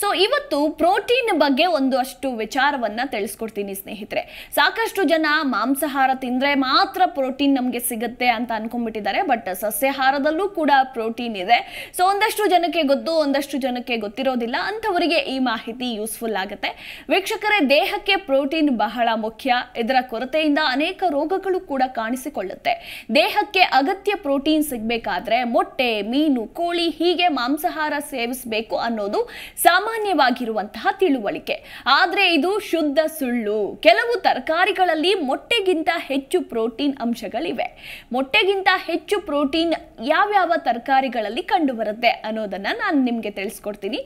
so ಇವತ್ತು protein ಬಗ್ಗೆ ಒಂದು ಅಷ್ಟು ವಿಚಾರವನ್ನ ತಿಳಿಸ್ಕೊಡ್ತೀನಿ ಸ್ನೇಹಿತರೆ ಸಾಕಷ್ಟು ಜನ ಮಾಂಸಾಹಾರ ತಿಂದ್ರೆ ಮಾತ್ರ ಪ್ರೋಟೀನ್ ನಮಗೆ ಸಿಗುತ್ತೆ ಅಂತ ಅನ್ಕೊಂಡ್ಬಿಟ್ಟಿದ್ದಾರೆ ಬಟ್ ಸಸ್ಯಾಹಾರದಲ್ಲೂ ಕೂಡ ಪ್ರೋಟೀನ್ ಇದೆ ಸೊ ಒಂದಷ್ಟು ಜನಕ್ಕೆ ಗೊತ್ತು ಒಂದಷ್ಟು ಜನಕ್ಕೆ ಗೊತ್ತಿರೋದಿಲ್ಲ ಅಂತವರಿಗೆ ಈ ಮಾಹಿತಿ ಯೂಸ್ಫುಲ್ ಆಗುತ್ತೆ ವೀಕ್ಷಕರೇ ದೇಹಕ್ಕೆ ಪ್ರೋಟೀನ್ ಬಹಳ ಮುಖ್ಯ ಇದರ ಕೊರತೆಯಿಂದ ಅನೇಕ ರೋಗಗಳು ಕೂಡ ಕಾಣಿಸಿಕೊಳ್ಳುತ್ತೆ ದೇಹಕ್ಕೆ ಅಗತ್ಯ ಪ್ರೋಟೀನ್ ಸಿಗಬೇಕಾದ್ರೆ ಮೊಟ್ಟೆ ಮೀನು ಕೋಳಿ ಹೀಗೆ ಮಾಂಸಾಹಾರ ಸೇವಿಸಬೇಕು ಅನ್ನೋದು ಸಾಮಾನ್ಯ ಸಾಮಾನ್ಯವಾಗಿರುವಂತಹ ತಿಳುವಳಿಕೆ ಆದರೆ ಇದು ಶುದ್ಧ ಸುಳ್ಳು ಕೆಲವು ತರಕಾರಿಗಳಲ್ಲಿ ಮೊಟ್ಟೆಗಿಂತ ಹೆಚ್ಚು ಪ್ರೋಟೀನ್ ಅಂಶಗಳಿವೆ ಮೊಟ್ಟೆಗಿಂತ ಹೆಚ್ಚು ಪ್ರೋಟೀನ್ ಯಾವ್ಯಾವ ತರಕಾರಿಗಳಲ್ಲಿ ಕಂಡುಬರುತ್ತೆ ಅನ್ನೋದನ್ನು ನಾನು ನಿಮಗೆ ತಿಳಿಸ್ಕೊಡ್ತೀನಿ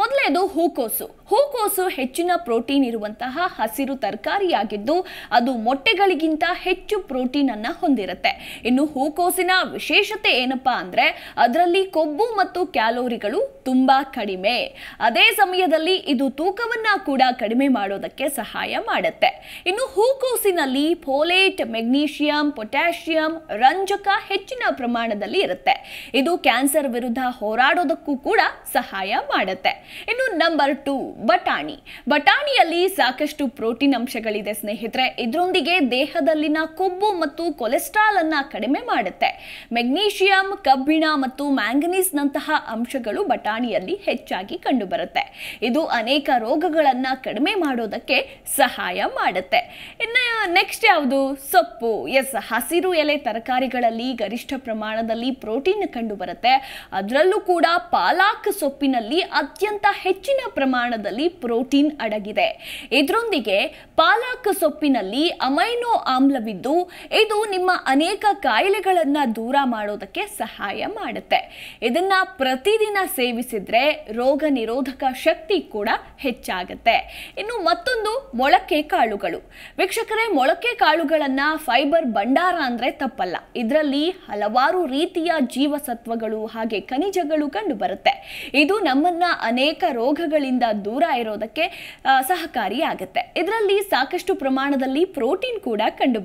ಮೊದಲೇದು ಹೂಕೋಸು ಹೂಕೋಸು ಹೆಚ್ಚಿನ ಪ್ರೋಟೀನ್ ಇರುವಂತಹ ಹಸಿರು ತರಕಾರಿಯಾಗಿದ್ದು ಅದು ಮೊಟ್ಟೆಗಳಿಗಿಂತ ಹೆಚ್ಚು ಪ್ರೋಟೀನ್ ಅನ್ನ ಹೊಂದಿರುತ್ತೆ ಇನ್ನು ಹೂಕೋಸಿನ ವಿಶೇಷತೆ ಏನಪ್ಪಾ ಅಂದ್ರೆ ಅದರಲ್ಲಿ ಕೊಬ್ಬು ಮತ್ತು ಕ್ಯಾಲೋರಿಗಳು ತುಂಬಾ ಕಡಿಮೆ ಅದೇ ಅದೇ ಸಮಯದಲ್ಲಿ ಇದು ತೂಕವನ್ನ ಕೂಡ ಕಡಿಮೆ ಮಾಡೋದಕ್ಕೆ ಸಹಾಯ ಮಾಡುತ್ತೆ ಇನ್ನು ಹೂಕೋಸಿನಲ್ಲಿ ಫೋಲೇಟ್ ಮೆಗ್ನೀಷಿಯಂ ಪೊಟ್ಯಾಷಿಯಂ ರಂಜಕ ಹೆಚ್ಚಿನ ಪ್ರಮಾಣದಲ್ಲಿ ಇರುತ್ತೆ ಇದು ಕ್ಯಾನ್ಸರ್ ವಿರುದ್ಧ ಹೋರಾಡೋದಕ್ಕೂ ಕೂಡ ಸಹಾಯ ಮಾಡುತ್ತೆ ಇನ್ನು ನಂಬರ್ ಟೂ ಬಟಾಣಿ ಬಟಾಣಿಯಲ್ಲಿ ಸಾಕಷ್ಟು ಪ್ರೋಟೀನ್ ಅಂಶಗಳಿದೆ ಸ್ನೇಹಿತರೆ ಇದರೊಂದಿಗೆ ದೇಹದಲ್ಲಿನ ಕೊಬ್ಬು ಮತ್ತು ಕೊಲೆಸ್ಟ್ರಾಲ್ ಅನ್ನ ಕಡಿಮೆ ಮಾಡುತ್ತೆ ಮೆಗ್ನೀಷಿಯಂ ಕಬ್ಬಿಣ ಮತ್ತು ಮ್ಯಾಂಗನೀಸ್ ನಂತಹ ಅಂಶಗಳು ಬಟಾಣಿಯಲ್ಲಿ ಹೆಚ್ಚಾಗಿ ಕಂಡುಬರುತ್ತೆ ಇದು ಅನೇಕ ರೋಗಗಳನ್ನು ಕಡಿಮೆ ಮಾಡೋದಕ್ಕೆ ಸಹಾಯ ಮಾಡುತ್ತೆ ಇನ್ನ ನೆಕ್ಸ್ಟ್ ಯಾವುದು ಸೊಪ್ಪು ಎಸ್ ಹಸಿರು ಎಲೆ ತರಕಾರಿಗಳಲ್ಲಿ ಗರಿಷ್ಠ ಪ್ರಮಾಣದಲ್ಲಿ ಪ್ರೋಟೀನ್ ಕಂಡು ಬರುತ್ತೆ ಅದರಲ್ಲೂ ಕೂಡ ಪಾಲಾಕ್ ಸೊಪ್ಪಿನಲ್ಲಿ ಅತ್ಯಂತ ಹೆಚ್ಚಿನ ಪ್ರಮಾಣದಲ್ಲಿ ಪ್ರೋಟೀನ್ ಅಡಗಿದೆ ಇದರೊಂದಿಗೆ ಪಾಲಾಕ್ ಸೊಪ್ಪಿನಲ್ಲಿ ಅಮೈನೋ ಆಮ್ಲವಿದ್ದು ಇದು ನಿಮ್ಮ ಅನೇಕ ಕಾಯಿಲೆಗಳನ್ನು ದೂರ ಮಾಡೋದಕ್ಕೆ ಸಹಾಯ ಮಾಡುತ್ತೆ ಇದನ್ನ ಪ್ರತಿದಿನ ಸೇವಿಸಿದ್ರೆ ರೋಗ ನಿರೋಧಕ ಪ್ರತಿರೋಧಕ ಶಕ್ತಿ ಕೂಡ ಹೆಚ್ಚಾಗುತ್ತೆ ಇನ್ನು ಮತ್ತೊಂದು ಮೊಳಕೆ ಕಾಳುಗಳು ವೀಕ್ಷಕರೇ ಮೊಳಕೆ ಕಾಳುಗಳನ್ನು ಫೈಬರ್ ಭಂಡಾರ ಅಂದರೆ ತಪ್ಪಲ್ಲ ಇದರಲ್ಲಿ ಹಲವಾರು ರೀತಿಯ ಜೀವಸತ್ವಗಳು ಹಾಗೆ ಖನಿಜಗಳು ಕಂಡು ಇದು ನಮ್ಮನ್ನ ಅನೇಕ ರೋಗಗಳಿಂದ ದೂರ ಇರೋದಕ್ಕೆ ಸಹಕಾರಿಯಾಗುತ್ತೆ ಇದರಲ್ಲಿ ಸಾಕಷ್ಟು ಪ್ರಮಾಣದಲ್ಲಿ ಪ್ರೋಟೀನ್ ಕೂಡ ಕಂಡು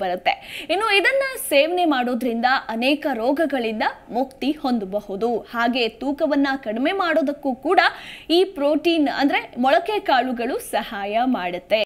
ಇನ್ನು ಇದನ್ನ ಸೇವನೆ ಮಾಡೋದ್ರಿಂದ ಅನೇಕ ರೋಗಗಳಿಂದ ಮುಕ್ತಿ ಹೊಂದಬಹುದು ಹಾಗೆ ತೂಕವನ್ನ ಕಡಿಮೆ ಮಾಡೋದಕ್ಕೂ ಕೂಡ ಈ ಪ್ರೋ ಪ್ರೋಟೀನ್ ಅಂದ್ರೆ ಮೊಳಕೆ ಕಾಳುಗಳು ಸಹಾಯ ಮಾಡುತ್ತೆ